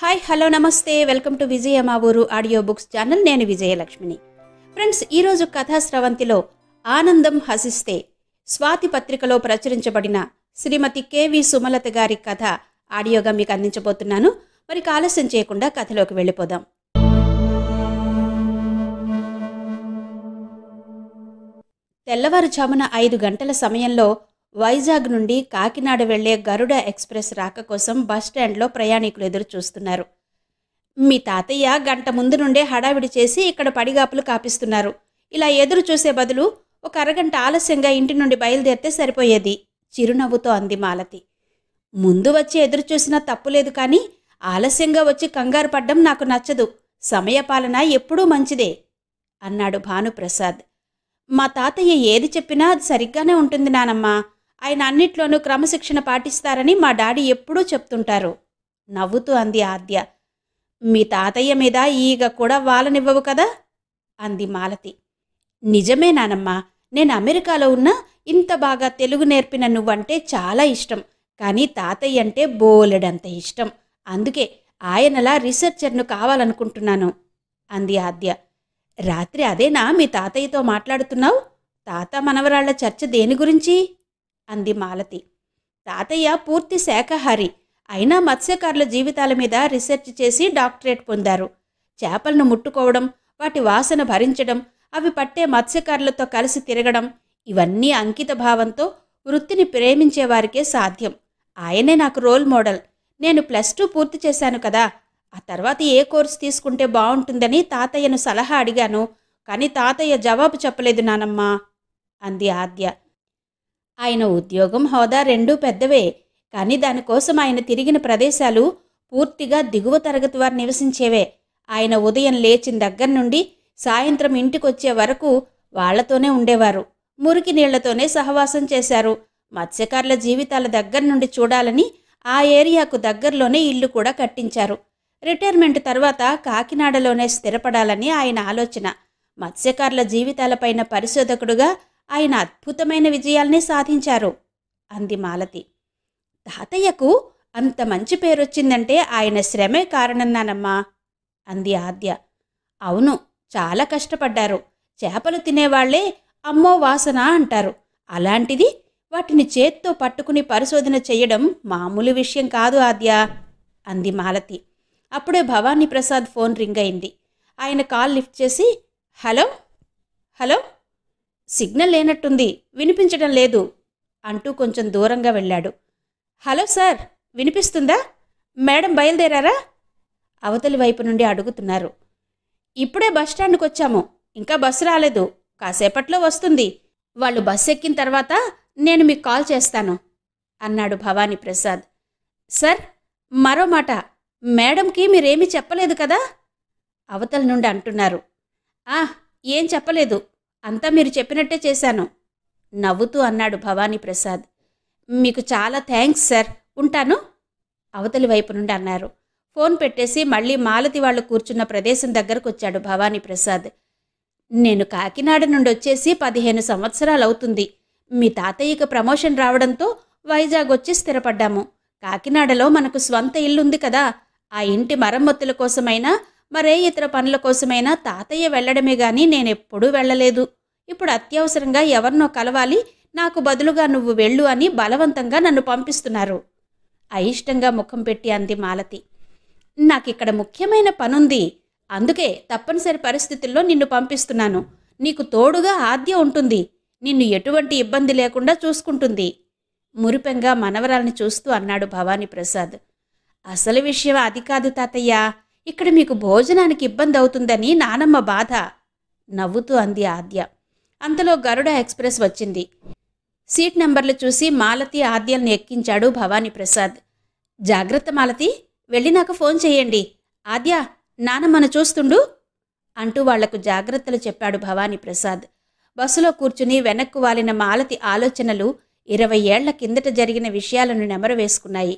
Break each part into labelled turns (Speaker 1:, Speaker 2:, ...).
Speaker 1: hi hello నమస్తే welcome to Vijaya మా ఊరు ఆడియో బుక్స్ ఛానల్ నేను విజయలక్ష్మిని ఫ్రెండ్స్ ఈరోజు కథాశ్రవంతిలో ఆనందం హసిస్తే స్వాతి పత్రికలో ప్రచురించబడిన శ్రీమతి కేవి సుమలత గారి కథ ఆడియోగా మీకు అందించబోతున్నాను మరి ఆలస్యం చేయకుండా కథలోకి వెళ్ళిపోదాం తెల్లవారుజామున ఐదు గంటల సమయంలో వైజాగ్ నుండి కాకినాడ వెళ్లే గరుడ ఎక్స్ప్రెస్ రాక కోసం బస్టాండ్లో ప్రయాణికులు ఎదురు చూస్తున్నారు మీ తాతయ్య గంట ముందు నుండే హడావిడి చేసి ఇక్కడ పడిగాపులు కాపిస్తున్నారు ఇలా ఎదురు చూసే బదులు ఒక అరగంట ఆలస్యంగా ఇంటి నుండి బయలుదేరితే సరిపోయేది చిరునవ్వుతో అంది మాలతి ముందు వచ్చి ఎదురు చూసినా తప్పులేదు కానీ ఆలస్యంగా వచ్చి కంగారు పడ్డం నాకు నచ్చదు సమయపాలన ఎప్పుడూ మంచిదే అన్నాడు భానుప్రసాద్ మా తాతయ్య ఏది చెప్పినా అది సరిగ్గానే ఉంటుంది నానమ్మా ఆయన అన్నిట్లోనూ క్రమశిక్షణ పాటిస్తారని మా డాడీ ఎప్పుడూ చెప్తుంటారు నవ్వుతూ అంది ఆద్య మీ తాతయ్య మీద ఈగ కూడా వాలనివ్వవు కదా అంది మాలతి నిజమే నానమ్మ నేను అమెరికాలో ఉన్న ఇంత బాగా తెలుగు నేర్పిన నువ్వంటే చాలా ఇష్టం కానీ తాతయ్య అంటే బోలెడంత ఇష్టం అందుకే ఆయనలా రీసెర్చర్ను కావాలనుకుంటున్నాను అంది ఆద్య రాత్రి అదేనా మీ తాతయ్యతో మాట్లాడుతున్నావు తాత మనవరాళ్ల చర్చ దేని గురించి అంది మాలతి తాతయ్య పూర్తి శాఖహారి అయినా మత్స్యకారుల జీవితాల మీద రీసెర్చ్ చేసి డాక్టరేట్ పొందారు చేపలను ముట్టుకోవడం వాటి వాసన భరించడం అవి పట్టే మత్స్యకారులతో కలిసి తిరగడం ఇవన్నీ అంకిత భావంతో వృత్తిని ప్రేమించే వారికే సాధ్యం ఆయనే నాకు రోల్ మోడల్ నేను ప్లస్ టూ పూర్తి చేశాను కదా ఆ తర్వాత ఏ కోర్సు తీసుకుంటే బాగుంటుందని తాతయ్యను సలహా అడిగాను కానీ తాతయ్య జవాబు చెప్పలేదు నానమ్మా అంది ఆద్య ఆయన ఉద్యోగం హోదా రెండూ పెద్దవే కానీ దానికోసం ఆయన తిరిగిన ప్రదేశాలు పూర్తిగా దిగువ తరగతి వారు నివసించేవే ఆయన ఉదయం లేచిన దగ్గర నుండి సాయంత్రం ఇంటికొచ్చే వరకు వాళ్లతోనే ఉండేవారు మురికి నీళ్లతోనే సహవాసం చేశారు మత్స్యకారుల జీవితాల దగ్గర నుండి చూడాలని ఆ ఏరియాకు దగ్గరలోనే ఇల్లు కూడా కట్టించారు రిటైర్మెంట్ తర్వాత కాకినాడలోనే స్థిరపడాలని ఆయన ఆలోచన మత్స్యకారుల జీవితాలపైన పరిశోధకుడుగా ఆయన అద్భుతమైన విజయాల్ని సాధించారు అంది మాలతి తాతయ్యకు అంత మంచి పేరు వచ్చిందంటే ఆయన శ్రమే కారణన్నానమ్మా అంది ఆద్య అవును చాలా కష్టపడ్డారు చేపలు తినేవాళ్లే అమ్మో వాసన అంటారు అలాంటిది వాటిని చేత్తో పట్టుకుని పరిశోధన చేయడం మామూలు విషయం కాదు ఆద్య అంది మాలతి అప్పుడే భవానీ ప్రసాద్ ఫోన్ రింగ్ అయింది ఆయన కాల్ లిఫ్ట్ చేసి హలో హలో సిగ్నల్ లేనట్టుంది వినిపించడం లేదు అంటూ కొంచెం దూరంగా వెళ్ళాడు హలో సార్ వినిపిస్తుందా మేడం బయలుదేరారా అవతలి వైపు నుండి అడుగుతున్నారు ఇప్పుడే బస్ స్టాండ్కి వచ్చాము ఇంకా బస్సు రాలేదు కాసేపట్లో వస్తుంది వాళ్ళు బస్సు ఎక్కిన తర్వాత నేను మీకు కాల్ చేస్తాను అన్నాడు భవానీ ప్రసాద్ సార్ మరో మాట మేడంకి మీరేమీ చెప్పలేదు కదా అవతల నుండి అంటున్నారు ఆ ఏం చెప్పలేదు అంతా మీరు చెప్పినట్టే చేశాను నవ్వుతూ అన్నాడు భవానీ ప్రసాద్ మీకు చాలా థ్యాంక్స్ సార్ ఉంటాను అవతలి వైపు నుండి అన్నారు ఫోన్ పెట్టేసి మళ్ళీ మాలతి వాళ్ళు కూర్చున్న ప్రదేశం దగ్గరకు వచ్చాడు భవానీ ప్రసాద్ నేను కాకినాడ నుండి వచ్చేసి పదిహేను సంవత్సరాలు అవుతుంది మీ తాతయ్యకి ప్రమోషన్ రావడంతో వైజాగ్ వచ్చి స్థిరపడ్డాము కాకినాడలో మనకు స్వంత ఇల్లుంది కదా ఆ ఇంటి మరమ్మతుల కోసమైనా మరే ఇతర పనుల కోసమైనా తాతయ్య వెళ్ళడమే కానీ నేనెప్పుడూ వెళ్ళలేదు ఇప్పుడు అత్యవసరంగా ఎవరినో కలవాలి నాకు బదులుగా నువ్వు వెళ్ళు అని బలవంతంగా నన్ను పంపిస్తున్నారు అయిష్టంగా ముఖం పెట్టి అంది మాలతి నాకిక్కడ ముఖ్యమైన పనుంది అందుకే తప్పనిసరి పరిస్థితుల్లో నిన్ను పంపిస్తున్నాను నీకు తోడుగా ఆద్య ఉంటుంది నిన్ను ఎటువంటి ఇబ్బంది లేకుండా చూసుకుంటుంది మురిపెంగా మనవరాల్ని చూస్తూ అన్నాడు భవానీ ప్రసాద్ అసలు విషయం అది కాదు తాతయ్య ఇక్కడ మీకు భోజనానికి ఇబ్బంది అవుతుందని నానమ్మ బాధ నవ్వుతూ అంది ఆద్య అంతలో గరుడ ఎక్స్ప్రెస్ వచ్చింది సీట్ నెంబర్లు చూసి మాలతి ఆద్యల్ని ఎక్కించాడు భవానీ ప్రసాద్ జాగ్రత్త మాలతి వెళ్ళి నాకు ఫోన్ చేయండి ఆద్య నానమ్మను చూస్తుండు అంటూ వాళ్లకు జాగ్రత్తలు చెప్పాడు భవానీ ప్రసాద్ బస్సులో కూర్చుని వెనక్కు వాలిన మాలతి ఆలోచనలు ఇరవై ఏళ్ల కిందట జరిగిన విషయాలను నెమరవేసుకున్నాయి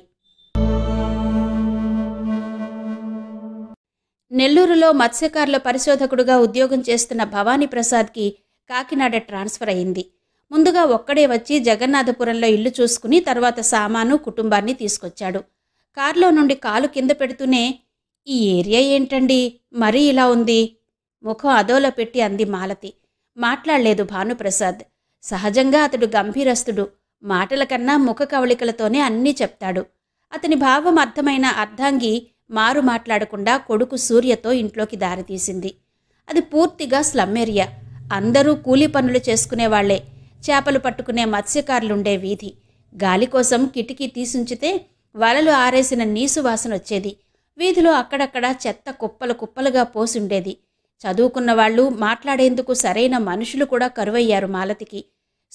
Speaker 1: నెల్లూరులో మత్స్యకారుల పరిశోధకుడుగా ఉద్యోగం చేస్తున్న భవానీ ప్రసాద్కి కాకినాడ ట్రాన్స్ఫర్ అయింది ముందుగా ఒక్కడే వచ్చి జగన్నాథపురంలో ఇల్లు చూసుకుని తర్వాత సామాను కుటుంబాన్ని తీసుకొచ్చాడు కారులో నుండి కాలు కింద పెడుతూనే ఈ ఏరియా ఏంటండి మరీ ఇలా ఉంది ముఖం అదోలో పెట్టి అంది మాలతి మాట్లాడలేదు భానుప్రసాద్ సహజంగా అతడు గంభీరస్తుడు మాటల కన్నా ముఖ కవళికలతోనే అన్నీ చెప్తాడు అతని భావం అర్థమైన అర్ధాంగి మారు మాట్లాడకుండా కొడుకు సూర్యతో ఇంట్లోకి దారితీసింది అది పూర్తిగా స్లమ్ ఏరియా అందరూ కూలీ పనులు చేసుకునేవాళ్లే చేపలు పట్టుకునే మత్స్యకారులుండే వీధి గాలి కోసం కిటికీ తీసుంచితే వలలు ఆరేసిన నీసు వాసన వచ్చేది వీధిలో అక్కడక్కడ చెత్త కుప్పలు కుప్పలుగా పోసుండేది చదువుకున్న వాళ్ళు మాట్లాడేందుకు సరైన మనుషులు కూడా కరువయ్యారు మాలతికి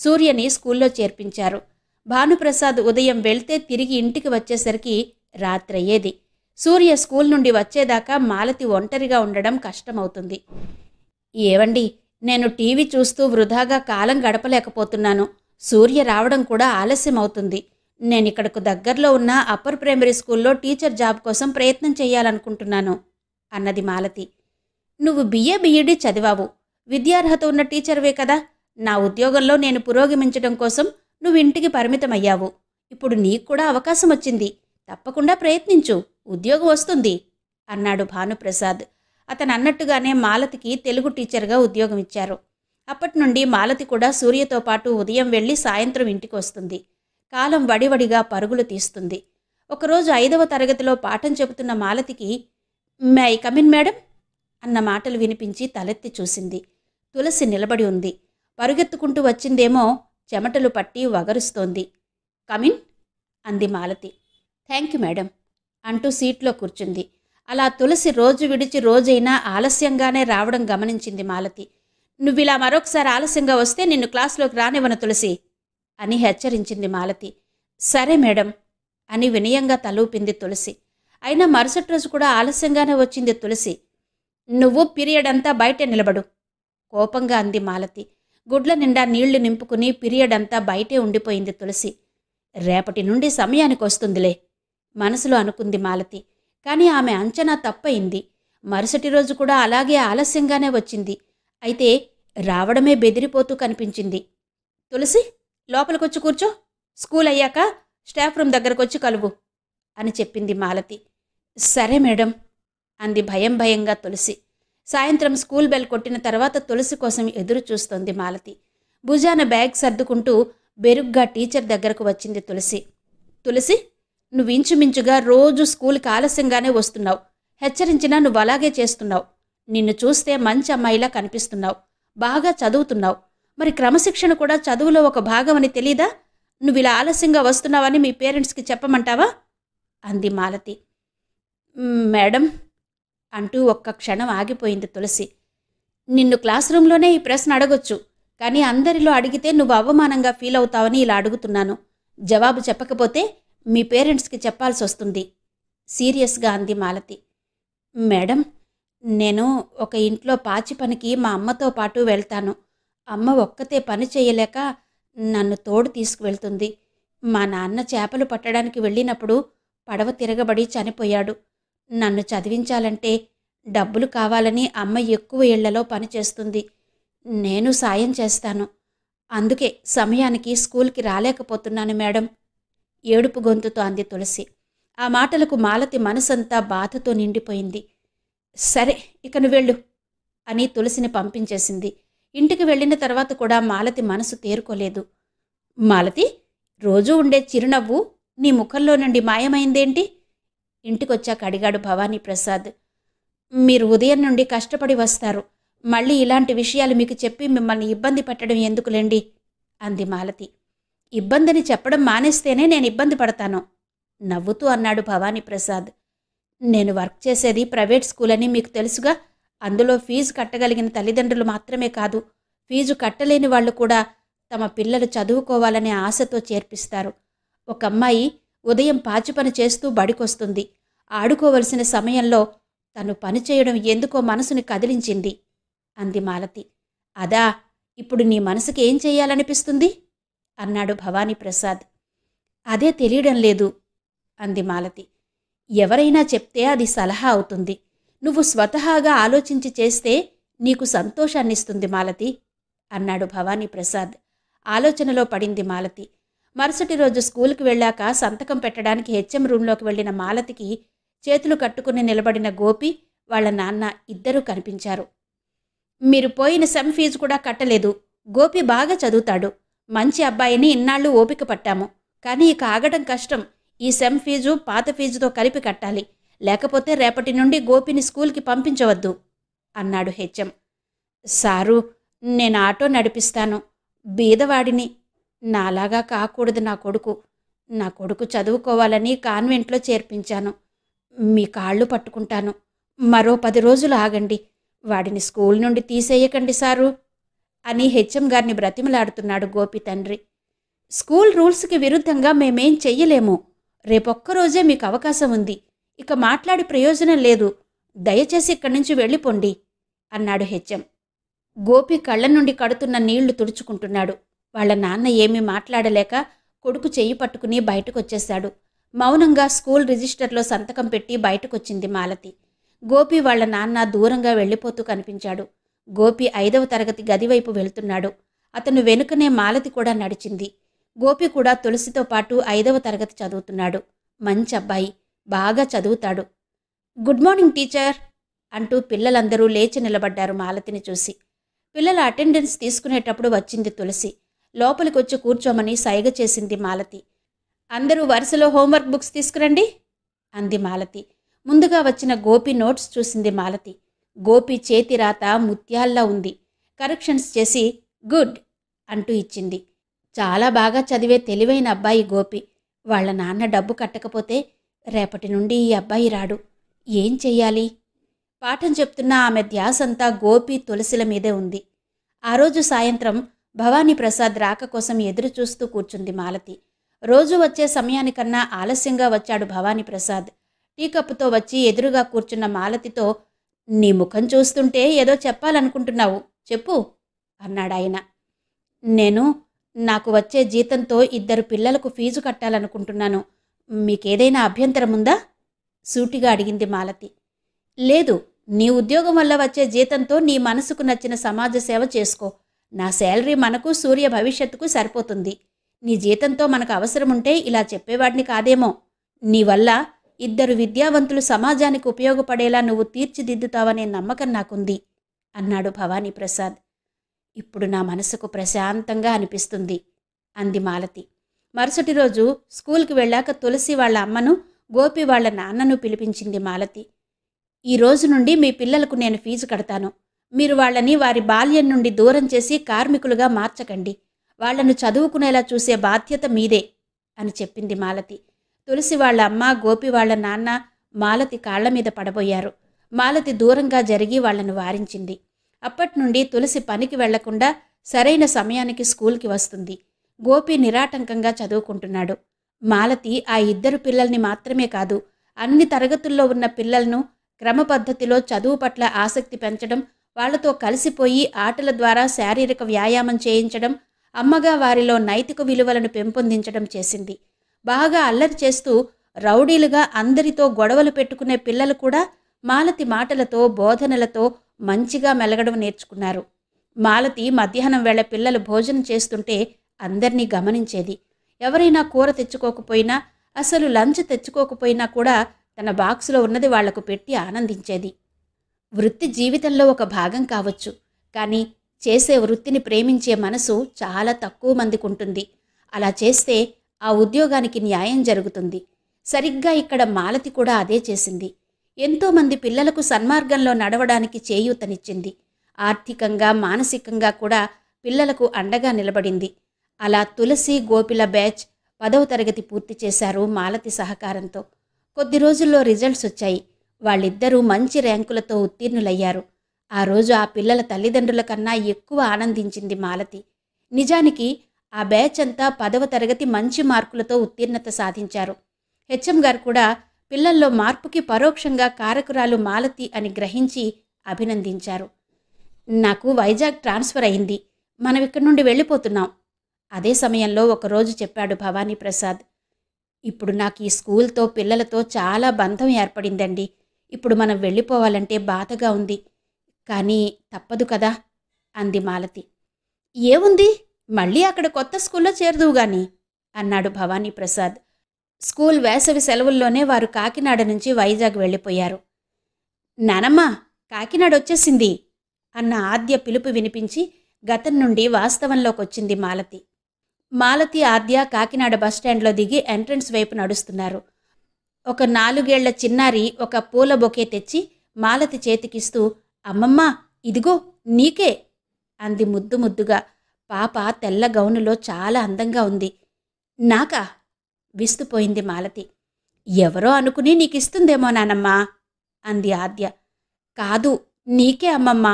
Speaker 1: సూర్యని స్కూల్లో చేర్పించారు భానుప్రసాద్ ఉదయం వెళ్తే తిరిగి ఇంటికి వచ్చేసరికి రాత్రయ్యేది సూర్య స్కూల్ నుండి వచ్చేదాకా మాలతి ఒంటరిగా ఉండడం కష్టమవుతుంది ఏవండి నేను టీవీ చూస్తూ వృధాగా కాలం గడపలేకపోతున్నాను సూర్య రావడం కూడా ఆలస్యమవుతుంది నేను ఇక్కడకు దగ్గరలో ఉన్న అప్పర్ ప్రైమరీ స్కూల్లో టీచర్ జాబ్ కోసం ప్రయత్నం చేయాలనుకుంటున్నాను అన్నది మాలతి నువ్వు బిఏ బిఈడి చదివావు విద్యార్హత ఉన్న టీచర్వే కదా నా ఉద్యోగంలో నేను పురోగమించడం కోసం నువ్వు ఇంటికి పరిమితమయ్యావు ఇప్పుడు నీకు కూడా అవకాశం వచ్చింది తప్పకుండా ప్రయత్నించు ఉద్యోగం వస్తుంది అన్నాడు భానుప్రసాద్ అతను అన్నట్టుగానే మాలతికి తెలుగు టీచర్గా ఉద్యోగం ఇచ్చారు అప్పటి నుండి మాలతి కూడా సూర్యతో పాటు ఉదయం వెళ్ళి సాయంత్రం ఇంటికి వస్తుంది కాలం వడివడిగా పరుగులు తీస్తుంది ఒకరోజు ఐదవ తరగతిలో పాఠం చెబుతున్న మాలతికి మై కమిన్ మేడం అన్న మాటలు వినిపించి తలెత్తి చూసింది తులసి నిలబడి ఉంది పరుగెత్తుకుంటూ వచ్చిందేమో చెమటలు పట్టి వగరుస్తోంది కమిన్ అంది మాలతి థ్యాంక్ యూ మేడం అంటూ సీట్లో కూర్చుంది అలా తులసి రోజు విడిచి రోజైనా ఆలస్యంగానే రావడం గమనించింది మాలతి నువ్వు ఇలా మరొకసారి ఆలస్యంగా వస్తే నిన్ను క్లాస్లోకి రానివ్వను తులసి అని హెచ్చరించింది మాలతి సరే మేడం అని వినయంగా తలూపింది తులసి అయినా మరుసటి రోజు కూడా ఆలస్యంగానే వచ్చింది తులసి నువ్వు పీరియడ్ అంతా బయట నిలబడు కోపంగా అంది మాలతి గుడ్ల నిండా నీళ్లు నింపుకుని పీరియడ్ అంతా బయటే ఉండిపోయింది తులసి రేపటి నుండి సమయానికి వస్తుందిలే మనసులో అనుకుంది మాలతి కానీ ఆమె అంచనా తప్పయింది మరుసటి రోజు కూడా అలాగే ఆలస్యంగానే వచ్చింది అయితే రావడమే బెదిరిపోతూ కనిపించింది తులసి లోపలికొచ్చి కూర్చో స్కూల్ అయ్యాక స్టాఫ్ రూమ్ దగ్గరకొచ్చి కలువు అని చెప్పింది మాలతి సరే మేడం అంది భయం భయంగా తులసి సాయంత్రం స్కూల్ బెల్ కొట్టిన తర్వాత తులసి కోసం ఎదురు చూస్తోంది మాలతి భుజాన బ్యాగ్ సర్దుకుంటూ బెరుగ్గా టీచర్ దగ్గరకు వచ్చింది తులసి తులసి నువ్వు ఇంచుమించుగా రోజు స్కూల్కి ఆలస్యంగానే వస్తున్నావు హెచ్చరించినా నువ్వు అలాగే చేస్తున్నావు నిన్ను చూస్తే మంచి అమ్మాయిలా కనిపిస్తున్నావు బాగా చదువుతున్నావు మరి క్రమశిక్షణ కూడా చదువులో ఒక భాగం అని తెలీదా నువ్వు ఇలా ఆలస్యంగా వస్తున్నావని మీ పేరెంట్స్కి చెప్పమంటావా అంది మాలతి మేడం అంటూ ఒక్క క్షణం ఆగిపోయింది తులసి నిన్ను క్లాస్ రూమ్లోనే ఈ ప్రశ్న అడగొచ్చు కానీ అందరిలో అడిగితే నువ్వు అవమానంగా ఫీల్ అవుతావని ఇలా అడుగుతున్నాను జవాబు చెప్పకపోతే మీ పేరెంట్స్కి చెప్పాల్సి వస్తుంది సీరియస్గా అంది మాలతి మేడం నేను ఒక ఇంట్లో పాచి పనికి మా అమ్మతో పాటు వెళ్తాను అమ్మ ఒక్కతే పని చేయలేక నన్ను తోడు తీసుకువెళ్తుంది మా నాన్న చేపలు పట్టడానికి వెళ్ళినప్పుడు పడవ తిరగబడి చనిపోయాడు నన్ను చదివించాలంటే డబ్బులు కావాలని అమ్మ ఎక్కువ ఇళ్లలో పనిచేస్తుంది నేను సాయం చేస్తాను అందుకే సమయానికి స్కూల్కి రాలేకపోతున్నాను మేడం ఏడుపు గొంతుతో అంది తులసి ఆ మాటలకు మాలతి మనసంతా బాధతో నిండిపోయింది సరే ఇక నువ్వెళ్ళు అని తులసిని పంపించేసింది ఇంటికి వెళ్ళిన తర్వాత కూడా మాలతి మనసు తేరుకోలేదు మాలతి రోజూ ఉండే చిరునవ్వు నీ ముఖంలో నుండి మాయమైందేంటి ఇంటికొచ్చాక అడిగాడు భవానీ ప్రసాద్ మీరు ఉదయం నుండి కష్టపడి వస్తారు మళ్ళీ ఇలాంటి విషయాలు మీకు చెప్పి మిమ్మల్ని ఇబ్బంది పెట్టడం ఎందుకులేండి అంది మాలతి ఇబ్బందిని చెప్పడం మానేస్తేనే నేను ఇబ్బంది పడతాను నవ్వుతూ అన్నాడు భవానీ ప్రసాద్ నేను వర్క్ చేసేది ప్రైవేట్ స్కూల్ అని మీకు తెలుసుగా అందులో ఫీజు కట్టగలిగిన తల్లిదండ్రులు మాత్రమే కాదు ఫీజు కట్టలేని వాళ్ళు కూడా తమ పిల్లలు చదువుకోవాలనే ఆశతో చేర్పిస్తారు ఒక అమ్మాయి ఉదయం పాచి పని చేస్తూ బడికొస్తుంది ఆడుకోవలసిన సమయంలో తను పనిచేయడం ఎందుకో మనసుని కదిలించింది అంది మాలతి అదా ఇప్పుడు నీ మనసుకి ఏం చేయాలనిపిస్తుంది అన్నాడు భవానీప్రసాద్ అదే తెలియడం లేదు అంది మాలతి ఎవరైనా చెప్తే అది సలహా అవుతుంది నువ్వు స్వతహాగా ఆలోచించి చేస్తే నీకు సంతోషాన్నిస్తుంది మాలతి అన్నాడు భవానీప్రసాద్ ఆలోచనలో పడింది మాలతి మరుసటి రోజు స్కూల్కి వెళ్ళాక సంతకం పెట్టడానికి హెచ్ఎం రూంలోకి వెళ్ళిన మాలతికి చేతులు కట్టుకుని నిలబడిన గోపి వాళ్ళ నాన్న ఇద్దరూ కనిపించారు మీరు పోయిన సెమ్ ఫీజు కూడా కట్టలేదు గోపి బాగా చదువుతాడు మంచి అబ్బాయిని ఇన్నాళ్ళు ఓపిక పట్టాము కానీ ఇక ఆగడం కష్టం ఈ సెమ్ ఫీజు పాత ఫీజుతో కలిపి కట్టాలి లేకపోతే రేపటి నుండి గోపిని స్కూల్కి పంపించవద్దు అన్నాడు హెచ్ఎం సారు నేను ఆటో నడిపిస్తాను బీదవాడిని నాలాగా కాకూడదు నా కొడుకు నా కొడుకు చదువుకోవాలని కాన్వెంట్లో చేర్పించాను మీ కాళ్ళు పట్టుకుంటాను మరో పది రోజులు ఆగండి వాడిని స్కూల్ నుండి తీసేయకండి సారు అని హెచ్ఎం గారిని బ్రతిమలాడుతున్నాడు గోపి తండ్రి స్కూల్ రూల్స్కి విరుద్ధంగా మేమేం చెయ్యలేము రేపొక్కరోజే మీకు అవకాశం ఉంది ఇక మాట్లాడి ప్రయోజనం లేదు దయచేసి ఇక్కడి నుంచి వెళ్ళిపోండి అన్నాడు హెచ్ఎం గోపి కళ్ళ నుండి కడుతున్న నీళ్లు తుడుచుకుంటున్నాడు వాళ్ళ నాన్న ఏమీ మాట్లాడలేక కొడుకు చెయ్యి పట్టుకుని బయటకొచ్చేశాడు మౌనంగా స్కూల్ రిజిస్టర్లో సంతకం పెట్టి బయటకొచ్చింది మాలతి గోపి వాళ్ళ నాన్న దూరంగా వెళ్ళిపోతూ కనిపించాడు గోపి ఐదవ తరగతి గదివైపు వెళ్తున్నాడు అతను వెనుకనే మాలతి కూడా నడిచింది గోపి కూడా తులసితో పాటు ఐదవ తరగతి చదువుతున్నాడు మంచి అబ్బాయి బాగా చదువుతాడు గుడ్ మార్నింగ్ టీచర్ అంటూ పిల్లలందరూ లేచి నిలబడ్డారు మాలతిని చూసి పిల్లల అటెండెన్స్ తీసుకునేటప్పుడు వచ్చింది తులసి లోపలికొచ్చి కూర్చోమని సైగ చేసింది మాలతి అందరూ వరుసలో హోంవర్క్ బుక్స్ తీసుకురండి అంది మాలతి ముందుగా వచ్చిన గోపి నోట్స్ చూసింది మాలతి గోపి చేతిరాత ముత్యాల్లా ఉంది కరెక్షన్స్ చేసి గుడ్ అంటూ ఇచ్చింది చాలా బాగా చదివే తెలివైన అబ్బాయి గోపి వాళ్ళ నాన్న డబ్బు కట్టకపోతే రేపటి నుండి ఈ అబ్బాయి రాడు ఏం చెయ్యాలి పాఠం చెప్తున్న ఆమె ధ్యాసంతా గోపి తులసిల మీదే ఉంది ఆ రోజు సాయంత్రం భవానీ ప్రసాద్ రాక కోసం ఎదురు చూస్తూ కూర్చుంది మాలతి రోజు వచ్చే సమయానికన్నా ఆలస్యంగా వచ్చాడు భవానీ ప్రసాద్ టీకప్పుతో వచ్చి ఎదురుగా కూర్చున్న మాలతితో నీ ముఖం చూస్తుంటే ఏదో చెప్పాలనుకుంటున్నావు చెప్పు అన్నాడాయన నేను నాకు వచ్చే జీతంతో ఇద్దరు పిల్లలకు ఫీజు కట్టాలనుకుంటున్నాను మీకేదైనా అభ్యంతరం ఉందా సూటిగా అడిగింది మాలతి లేదు నీ ఉద్యోగం వల్ల వచ్చే జీతంతో నీ మనసుకు నచ్చిన సమాజ సేవ చేసుకో నా శాలరీ మనకు సూర్య భవిష్యత్తుకు సరిపోతుంది నీ జీతంతో మనకు అవసరం ఉంటే ఇలా చెప్పేవాడిని కాదేమో నీ వల్ల ఇద్దరు విద్యావంతులు సమాజానికి ఉపయోగపడేలా నువ్వు తీర్చిదిద్దుతావనే నమ్మకం నాకుంది అన్నాడు భవానీ ప్రసాద్ ఇప్పుడు నా మనసుకు ప్రశాంతంగా అనిపిస్తుంది అంది మాలతి మరుసటి రోజు స్కూల్కి వెళ్ళాక తులసి వాళ్ళ అమ్మను గోపి వాళ్ళ నాన్నను పిలిపించింది మాలతి ఈ రోజు నుండి మీ పిల్లలకు నేను ఫీజు కడతాను మీరు వాళ్ళని వారి బాల్యం నుండి దూరం చేసి కార్మికులుగా మార్చకండి వాళ్లను చదువుకునేలా చూసే బాధ్యత మీదే అని చెప్పింది మాలతి తులసి వాళ్ళ అమ్మ గోపి వాళ్ళ నాన్న మాలతి కాళ్ల మీద పడబోయారు మాలతి దూరంగా జరిగి వాళ్లను వారించింది అప్పటి నుండి తులసి పనికి వెళ్లకుండా సరైన సమయానికి స్కూల్కి వస్తుంది గోపి నిరాటంకంగా చదువుకుంటున్నాడు మాలతి ఆ ఇద్దరు పిల్లల్ని మాత్రమే కాదు అన్ని తరగతుల్లో ఉన్న పిల్లలను క్రమ పద్ధతిలో చదువు పట్ల ఆసక్తి పెంచడం వాళ్లతో కలిసిపోయి ఆటల ద్వారా శారీరక వ్యాయామం చేయించడం అమ్మగా వారిలో నైతిక విలువలను పెంపొందించడం చేసింది బాగా అల్లరి చేస్తూ రౌడీలుగా అందరితో గొడవలు పెట్టుకునే పిల్లలు కూడా మాలతి మాటలతో బోధనలతో మంచిగా మెలగడం నేర్చుకున్నారు మాలతి మధ్యాహ్నం వేళ పిల్లలు భోజనం చేస్తుంటే అందరినీ గమనించేది ఎవరైనా కూర తెచ్చుకోకపోయినా అసలు లంచ్ తెచ్చుకోకపోయినా కూడా తన బాక్సులో ఉన్నది వాళ్లకు పెట్టి ఆనందించేది వృత్తి జీవితంలో ఒక భాగం కావచ్చు కానీ చేసే వృత్తిని ప్రేమించే మనసు చాలా తక్కువ మందికి ఉంటుంది అలా చేస్తే ఆ ఉద్యోగానికి న్యాయం జరుగుతుంది సరిగ్గా ఇక్కడ మాలతి కూడా అదే చేసింది ఎంతోమంది పిల్లలకు సన్మార్గంలో నడవడానికి చేయూతనిచ్చింది ఆర్థికంగా మానసికంగా కూడా పిల్లలకు అండగా నిలబడింది అలా తులసి గోపిల బ్యాచ్ పదవ తరగతి పూర్తి చేశారు మాలతి సహకారంతో కొద్ది రోజుల్లో రిజల్ట్స్ వచ్చాయి వాళ్ళిద్దరూ మంచి ర్యాంకులతో ఉత్తీర్ణులయ్యారు ఆ రోజు ఆ పిల్లల తల్లిదండ్రుల కన్నా ఎక్కువ ఆనందించింది మాలతి నిజానికి ఆ బ్యాచ్ అంతా పదవ తరగతి మంచి మార్కులతో ఉత్తీర్ణత సాధించారు హెచ్ఎం గారు కూడా పిల్లల్లో మార్పుకి పరోక్షంగా కారకురాలు మాలతి అని గ్రహించి అభినందించారు నాకు వైజాగ్ ట్రాన్స్ఫర్ అయింది మనం ఇక్కడి నుండి వెళ్ళిపోతున్నాం అదే సమయంలో ఒకరోజు చెప్పాడు భవానీ ప్రసాద్ ఇప్పుడు నాకు ఈ స్కూల్తో పిల్లలతో చాలా బంధం ఏర్పడిందండి ఇప్పుడు మనం వెళ్ళిపోవాలంటే బాధగా ఉంది కానీ తప్పదు కదా అంది మాలతి ఏముంది మళ్ళీ అక్కడ కొత్త స్కూల్లో చేరదువు గాని అన్నాడు భవానీ ప్రసాద్ స్కూల్ వేసవి సెలవుల్లోనే వారు కాకినాడ నుంచి వైజాగ్ వెళ్ళిపోయారు నానమ్మ కాకినాడ వచ్చేసింది అన్న ఆద్య పిలుపు వినిపించి గతం నుండి వాస్తవంలోకొచ్చింది మాలతి మాలతి ఆద్య కాకినాడ బస్టాండ్లో దిగి ఎంట్రన్స్ వైపు నడుస్తున్నారు ఒక నాలుగేళ్ల చిన్నారి ఒక పూల బొకే తెచ్చి మాలతి చేతికిస్తూ అమ్మమ్మ ఇదిగో నీకే అంది ముద్దు ముద్దుగా పాప తెల్ల గౌనులో చాలా అందంగా ఉంది నాకా విస్తుపోయింది మాలతి ఎవరో అనుకుని నీకిస్తుందేమో నానమ్మా అంది ఆద్య కాదు నీకే అమ్మమ్మ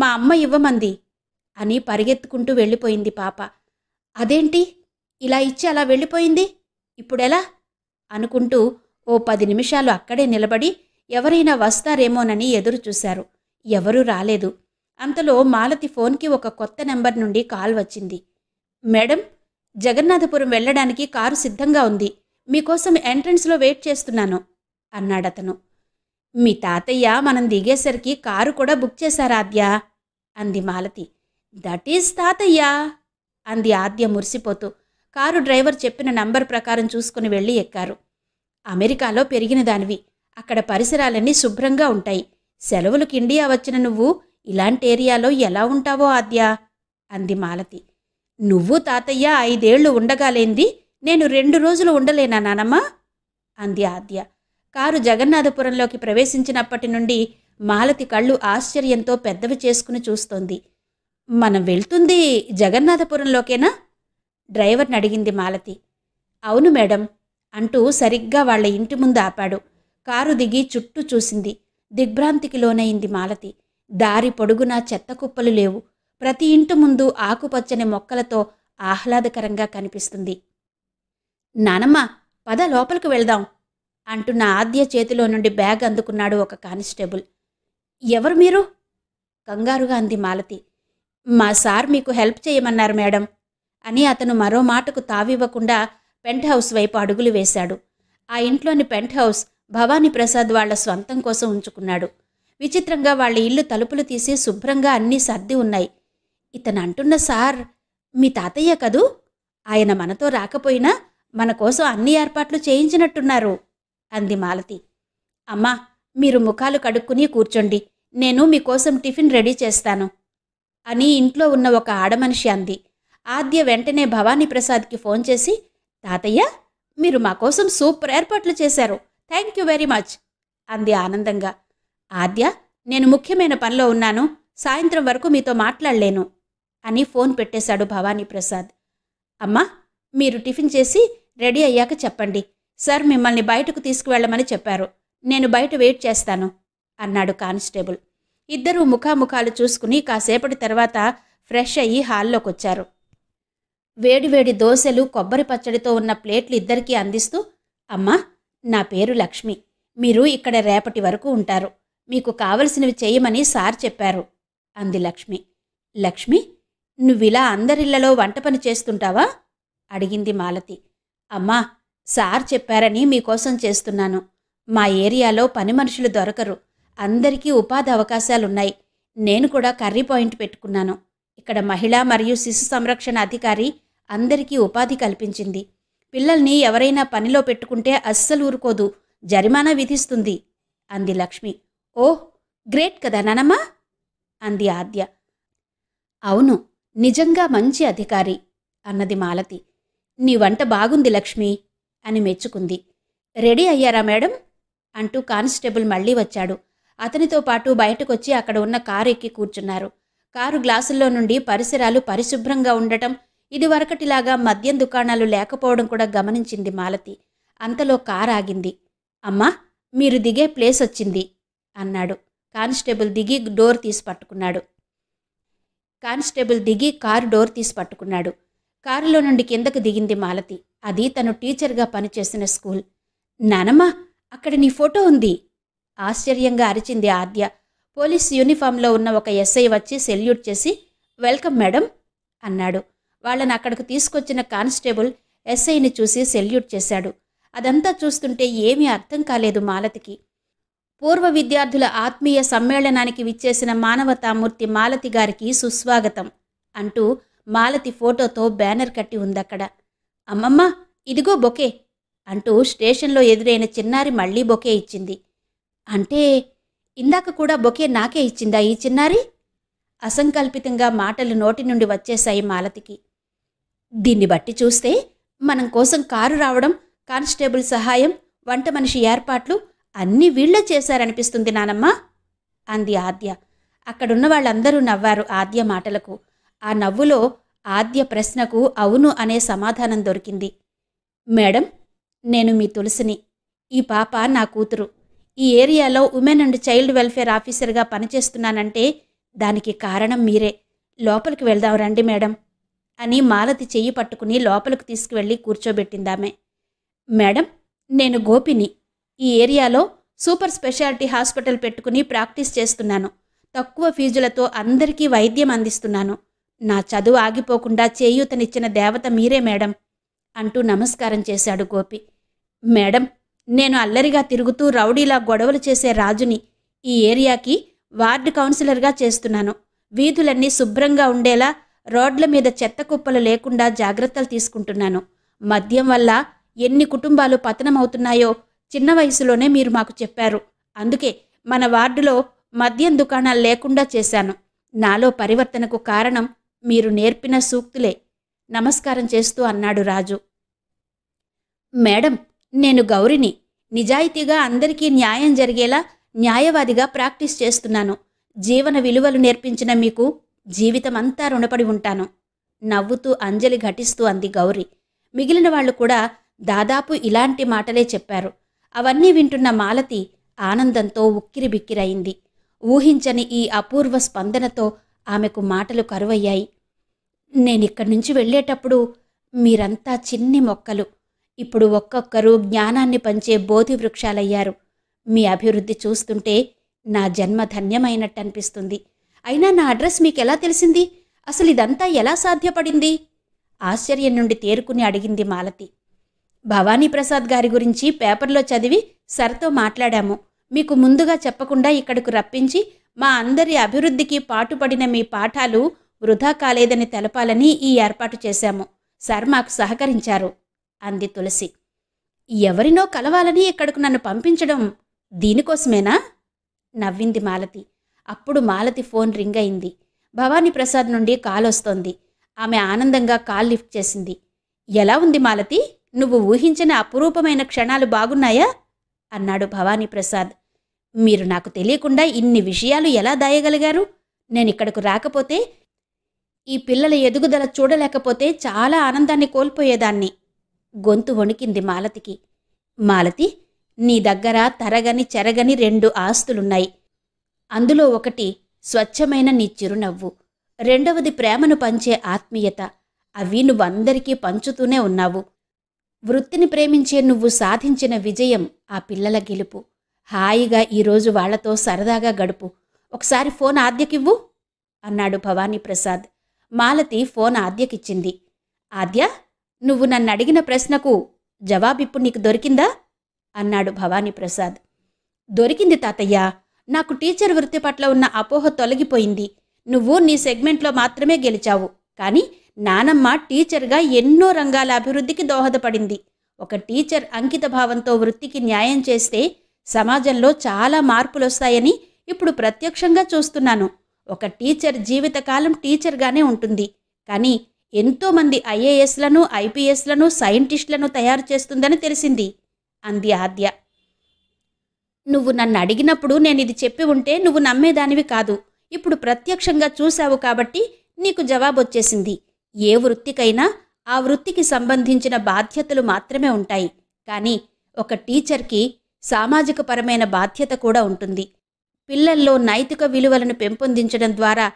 Speaker 1: మా అమ్మ ఇవ్వమంది అని పరిగెత్తుకుంటూ వెళ్ళిపోయింది పాప అదేంటి ఇలా ఇచ్చి అలా వెళ్ళిపోయింది ఇప్పుడెలా అనుకుంటూ ఓ పది నిమిషాలు అక్కడే నిలబడి ఎవరైనా వస్తారేమోనని ఎదురు చూశారు ఎవరూ రాలేదు అంతలో మాలతి ఫోన్కి ఒక కొత్త నెంబర్ నుండి కాల్ వచ్చింది మేడం జగన్నాథపురం వెళ్ళడానికి కారు సిద్ధంగా ఉంది మీకోసం ఎంట్రన్స్లో వెయిట్ చేస్తున్నాను అన్నాడతను మీ తాతయ్య మనం దిగేసరికి కారు కూడా బుక్ చేశారా అంది మాలతి దట్ ఈజ్ తాతయ్య అంది ఆద్య మురిసిపోతూ కారు డ్రైవర్ చెప్పిన నంబర్ ప్రకారం చూసుకుని వెళ్ళి ఎక్కారు అమెరికాలో పెరిగిన దానివి అక్కడ పరిసరాలన్నీ శుభ్రంగా ఉంటాయి సెలవులకు ఇండియా వచ్చిన నువ్వు ఇలాంటి ఏరియాలో ఎలా ఉంటావో ఆద్య అంది మాలతి నువ్వు తాతయ్య ఐదేళ్లు ఉండగాలేంది నేను రెండు రోజులు ఉండలేనా నానమ్మా అంది ఆద్య కారు జగన్నాథపురంలోకి ప్రవేశించినప్పటి నుండి మాలతి కళ్ళు ఆశ్చర్యంతో పెద్దవి చేసుకుని చూస్తోంది మనం వెళ్తుంది జగన్నాథపురంలోకేనా డ్రైవర్ని అడిగింది మాలతి అవును మేడం అంటూ సరిగ్గా వాళ్ళ ఇంటి ముందు ఆపాడు కారు దిగి చుట్టూ చూసింది దిగ్భ్రాంతికి లోనైంది మాలతి దారి పొడుగునా చెత్త కుప్పలు లేవు ప్రతి ఇంటి ముందు ఆకుపచ్చని మొక్కలతో ఆహ్లాదకరంగా కనిపిస్తుంది నానమ్మ పద లోపలికి వెళ్దాం అంటున్న ఆద్య చేతిలో నుండి బ్యాగ్ అందుకున్నాడు ఒక కానిస్టేబుల్ ఎవరు మీరు కంగారుగా అంది మాలతి మా సార్ మీకు హెల్ప్ చేయమన్నారు మేడం అని అతను మరో మాటకు తావివ్వకుండా పెంట్ హౌస్ వైపు అడుగులు వేశాడు ఆ ఇంట్లోని పెంట్ హౌస్ భవానీ ప్రసాద్ వాళ్ల స్వంతం కోసం ఉంచుకున్నాడు విచిత్రంగా వాళ్ళ ఇల్లు తలుపులు తీసి శుభ్రంగా అన్నీ సర్ది ఉన్నాయి ఇతను అంటున్న సార్ మీ తాతయ్య కదూ ఆయన మనతో రాకపోయినా మన కోసం అన్ని ఏర్పాట్లు చేయించినట్టున్నారు అంది మాలతి అమ్మా మీరు ముఖాలు కడుక్కుని కూర్చోండి నేను మీకోసం టిఫిన్ రెడీ చేస్తాను అని ఇంట్లో ఉన్న ఒక ఆడమనిషి అంది ఆద్య వెంటనే భవానీ ప్రసాద్కి ఫోన్ చేసి తాతయ్య మీరు మా కోసం సూపర్ ఏర్పాట్లు చేశారు థ్యాంక్ యూ వెరీ మచ్ అంది ఆనందంగా ఆద్య నేను ముఖ్యమైన పనిలో ఉన్నాను సాయంత్రం వరకు మీతో మాట్లాడలేను అని ఫోన్ పెట్టేశాడు భవానీ ప్రసాద్ అమ్మా మీరు టిఫిన్ చేసి రెడీ అయ్యాక చెప్పండి సార్ మిమ్మల్ని బయటకు తీసుకువెళ్ళమని చెప్పారు నేను బయట వెయిట్ చేస్తాను అన్నాడు కానిస్టేబుల్ ఇద్దరూ ముఖాముఖాలు చూసుకుని కాసేపటి తర్వాత ఫ్రెష్ అయ్యి హాల్లోకి వచ్చారు వేడివేడి దోశలు కొబ్బరి పచ్చడితో ఉన్న ప్లేట్లు ఇద్దరికీ అందిస్తూ అమ్మా నా పేరు లక్ష్మి మీరు ఇక్కడ రేపటి వరకు ఉంటారు మీకు కావలసినవి చేయమని సార్ చెప్పారు అంది లక్ష్మి లక్ష్మి నువ్విలా అందరిళ్లలో వంట పని చేస్తుంటావా అడిగింది మాలతి అమ్మా సార్ చెప్పారని మీకోసం చేస్తున్నాను మా ఏరియాలో పని మనుషులు దొరకరు అందరికీ ఉపాధి అవకాశాలున్నాయి నేను కూడా కర్రీ పాయింట్ పెట్టుకున్నాను ఇక్కడ మహిళా మరియు శిశు సంరక్షణ అధికారి అందరికీ ఉపాధి కల్పించింది పిల్లల్ని ఎవరైనా పనిలో పెట్టుకుంటే అస్సలు ఊరుకోదు జరిమానా విధిస్తుంది అంది లక్ష్మి ఓ గ్రేట్ కదా ననమ్మా అంది ఆద్య అవును నిజంగా మంచి అధికారి అన్నది మాలతి నీ వంట బాగుంది లక్ష్మి అని మెచ్చుకుంది రెడీ అయ్యారా మేడం అంటూ కానిస్టేబుల్ మళ్ళీ వచ్చాడు అతనితో పాటు బయటకొచ్చి అక్కడ ఉన్న కారు ఎక్కి కూర్చున్నారు కారు గ్లాసుల్లో నుండి పరిసరాలు పరిశుభ్రంగా ఉండటం ఇదివరకటిలాగా మద్యం దుకాణాలు లేకపోవడం కూడా గమనించింది మాలతి అంతలో కారు ఆగింది అమ్మా మీరు దిగే ప్లేస్ వచ్చింది అన్నాడు కానిస్టేబుల్ దిగి డోర్ తీసి పట్టుకున్నాడు కానిస్టేబుల్ దిగి కారు డోర్ తీసి పట్టుకున్నాడు కారులో నుండి కిందకు దిగింది మాలతి అది తను టీచర్గా పనిచేసిన స్కూల్ నానమ్మా అక్కడ నీ ఫోటో ఉంది ఆశ్చర్యంగా అరిచింది ఆద్య పోలీస్ యూనిఫామ్లో ఉన్న ఒక ఎస్ఐ వచ్చి సెల్యూట్ చేసి వెల్కమ్ మేడం అన్నాడు వాళ్ళని అక్కడికి తీసుకొచ్చిన కానిస్టేబుల్ ఎస్ఐని చూసి సెల్యూట్ చేశాడు అదంతా చూస్తుంటే ఏమీ అర్థం కాలేదు మాలతికి పూర్వ విద్యార్థుల ఆత్మీయ సమ్మేళనానికి విచ్చేసిన మానవతామూర్తి మాలతి గారికి సుస్వాగతం అంటూ మాలతి ఫోటోతో బ్యానర్ కట్టి ఉందక్కడ అమ్మమ్మ ఇదిగో బొకే అంటూ స్టేషన్లో ఎదురైన చిన్నారి మళ్ళీ బొకే ఇచ్చింది అంటే ఇందాక కూడా బొకే నాకే ఇచ్చిందా ఈ చిన్నారి అసంకల్పితంగా మాటలు నోటి నుండి వచ్చేశాయి మాలతికి దీన్ని బట్టి చూస్తే మనం కోసం కారు రావడం కానిస్టేబుల్ సహాయం వంట మనిషి ఏర్పాట్లు అన్ని వీళ్ళ చేశారనిపిస్తుంది నానమ్మ అంది ఆద్య అక్కడున్న వాళ్ళందరూ నవ్వారు ఆద్య మాటలకు ఆ నవ్వులో ఆద్య ప్రశ్నకు అవును అనే సమాధానం దొరికింది మేడం నేను మీ తులసిని ఈ పాప నా కూతురు ఈ ఏరియాలో ఉమెన్ అండ్ చైల్డ్ వెల్ఫేర్ ఆఫీసర్గా పనిచేస్తున్నానంటే దానికి కారణం మీరే లోపలికి వెళ్దాం రండి మేడం అని మాలతి చెయ్యి పట్టుకుని లోపలికి తీసుకువెళ్ళి కూర్చోబెట్టిందామె మేడం నేను గోపిని ఈ ఏరియాలో సూపర్ స్పెషాలిటీ హాస్పిటల్ పెట్టుకుని ప్రాక్టీస్ చేస్తున్నాను తక్కువ ఫీజులతో అందరికీ వైద్యం అందిస్తున్నాను నా చదువు ఆగిపోకుండా చేయూతనిచ్చిన దేవత మీరే మేడం అంటూ నమస్కారం చేశాడు గోపి మేడం నేను అల్లరిగా తిరుగుతూ రౌడీలా గొడవలు చేసే రాజుని ఈ ఏరియాకి వార్డు కౌన్సిలర్గా చేస్తున్నాను వీధులన్నీ శుభ్రంగా ఉండేలా రోడ్ల మీద చెత్త కుప్పలు లేకుండా జాగ్రత్తలు తీసుకుంటున్నాను మద్యం వల్ల ఎన్ని కుటుంబాలు పతనమవుతున్నాయో చిన్న వయసులోనే మీరు మాకు చెప్పారు అందుకే మన వార్డులో మద్యం దుకాణాలు లేకుండా చేశాను నాలో పరివర్తనకు కారణం మీరు నేర్పిన సూక్తులే నమస్కారం చేస్తూ అన్నాడు రాజు మేడం నేను గౌరిని నిజాయితీగా అందరికీ న్యాయం జరిగేలా న్యాయవాదిగా ప్రాక్టీస్ చేస్తున్నాను జీవన విలువలు నేర్పించిన మీకు జీవితమంతా రుణపడి ఉంటాను నవ్వుతూ అంజలి ఘటిస్తూ అంది గౌరి మిగిలిన వాళ్ళు కూడా దాదాపు ఇలాంటి మాటలే చెప్పారు అవన్నీ వింటున్న మాలతి ఆనందంతో ఉక్కిరి బిక్కిరైంది ఊహించని ఈ అపూర్వ స్పందనతో ఆమెకు మాటలు కరువయ్యాయి నేనిక్కడి నుంచి వెళ్ళేటప్పుడు మీరంతా చిన్ని మొక్కలు ఇప్పుడు ఒక్కొక్కరు జ్ఞానాన్ని పంచే బోధి వృక్షాలయ్యారు మీ అభివృద్ధి చూస్తుంటే నా జన్మ ధన్యమైనట్టు అనిపిస్తుంది అయినా నా అడ్రస్ మీకు ఎలా తెలిసింది అసలు ఇదంతా ఎలా సాధ్యపడింది ఆశ్చర్యం నుండి తేరుకుని అడిగింది మాలతి భవానీప్రసాద్ గారి గురించి పేపర్లో చదివి సర్తో మాట్లాడాము మీకు ముందుగా చెప్పకుండా ఇక్కడకు రప్పించి మా అందరి అభివృద్ధికి పాటుపడిన మీ పాఠాలు వృధా కాలేదని తెలపాలని ఈ ఏర్పాటు చేశాము సార్ మాకు సహకరించారు అంది తులసి ఎవరినో కలవాలని ఇక్కడకు నన్ను పంపించడం దీనికోసమేనా నవ్వింది మాలతి అప్పుడు మాలతి ఫోన్ రింగ్ అయింది భవానీ ప్రసాద్ నుండి కాల్ వస్తోంది ఆమె ఆనందంగా కాల్ లిఫ్ట్ చేసింది ఎలా ఉంది మాలతి నువ్వు ఊహించిన అపురూపమైన క్షణాలు బాగున్నాయా అన్నాడు భవానీ ప్రసాద్ మీరు నాకు తెలియకుండా ఇన్ని విషయాలు ఎలా దాయగలిగారు నేను ఇక్కడకు రాకపోతే ఈ పిల్లల ఎదుగుదల చూడలేకపోతే చాలా ఆనందాన్ని కోల్పోయేదాన్ని గొంతు వణికింది మాలతికి మాలతి నీ దగ్గర తరగని చెరగని రెండు ఆస్తులున్నాయి అందులో ఒకటి స్వచ్ఛమైన నీ చిరునవ్వు రెండవది ప్రేమను పంచే ఆత్మీయత అవి నువ్వందరికీ పంచుతూనే ఉన్నావు వృత్తిని ప్రేమించే నువ్వు సాధించిన విజయం ఆ పిల్లల గెలుపు హాయిగా ఈరోజు వాళ్లతో సరదాగా గడుపు ఒకసారి ఫోన్ ఆద్యకివ్వు అన్నాడు భవానీ ప్రసాద్ మాలతి ఫోన్ ఆద్యకిచ్చింది ఆద్య నువ్వు నన్ను అడిగిన ప్రశ్నకు జవాబిప్పు నీకు దొరికిందా అన్నాడు భవానీ ప్రసాద్ దొరికింది తాతయ్య నాకు టీచర్ వృత్తి పట్ల ఉన్న అపోహ తొలగిపోయింది నువ్వు నీ సెగ్మెంట్లో మాత్రమే గెలిచావు కానీ నానమ్మ టీచర్గా ఎన్నో రంగాల అభివృద్ధికి దోహదపడింది ఒక టీచర్ అంకిత భావంతో వృత్తికి న్యాయం చేస్తే సమాజంలో చాలా మార్పులు వస్తాయని ఇప్పుడు ప్రత్యక్షంగా చూస్తున్నాను ఒక టీచర్ జీవితకాలం టీచర్గానే ఉంటుంది కానీ ఎంతోమంది ఐఏఎస్లను ఐపీఎస్లను సైంటిస్టులను తయారు చేస్తుందని తెలిసింది అంది ఆద్య నువ్వు నన్ను అడిగినప్పుడు నేను ఇది చెప్పి ఉంటే నువ్వు నమ్మేదానివి కాదు ఇప్పుడు ప్రత్యక్షంగా చూశావు కాబట్టి నీకు జవాబొచ్చేసింది ఏ వృత్తికైనా ఆ వృత్తికి సంబంధించిన బాధ్యతలు మాత్రమే ఉంటాయి కానీ ఒక టీచర్కి సామాజికపరమైన బాధ్యత కూడా ఉంటుంది పిల్లల్లో నైతిక విలువలను పెంపొందించడం ద్వారా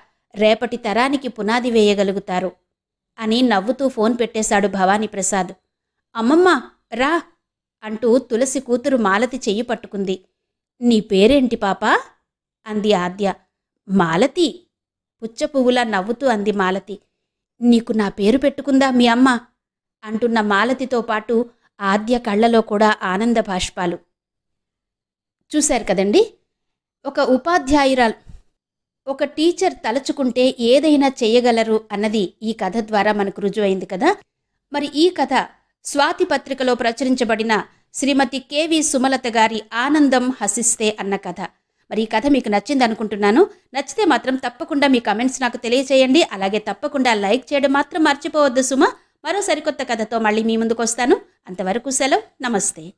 Speaker 1: రేపటి తరానికి పునాది వేయగలుగుతారు అని నవ్వుతూ ఫోన్ పెట్టేశాడు భవానీప్రసాద్ అమ్మమ్మ రా అంటూ తులసి కూతురు మాలతి చెయ్యి పట్టుకుంది నీ పేరేంటి పాపా అంది ఆద్య మాలతి పుచ్చ పువ్వులా నవ్వుతూ అంది మాలతి నీకు నా పేరు పెట్టుకుందా మీ అమ్మ అంటున్న మాలతితో పాటు ఆద్య కళ్ళలో కూడా ఆనంద భాష్పాలు చూశారు కదండి ఒక ఉపాధ్యాయురాలు ఒక టీచర్ తలచుకుంటే ఏదైనా చేయగలరు అన్నది ఈ కథ ద్వారా మనకు రుజువైంది కదా మరి ఈ కథ స్వాతి పత్రికలో ప్రచురించబడిన శ్రీమతి కెవి సుమలత గారి ఆనందం హసిస్తే అన్న కథ మరి ఈ కథ మీకు నచ్చింది అనుకుంటున్నాను నచ్చితే మాత్రం తప్పకుండా మీ కమెంట్స్ నాకు తెలియచేయండి అలాగే తప్పకుండా లైక్ చేయడం మాత్రం మర్చిపోవద్దు సుమ మరో సరికొత్త కథతో మళ్ళీ మీ ముందుకు వస్తాను అంతవరకు సెలవు నమస్తే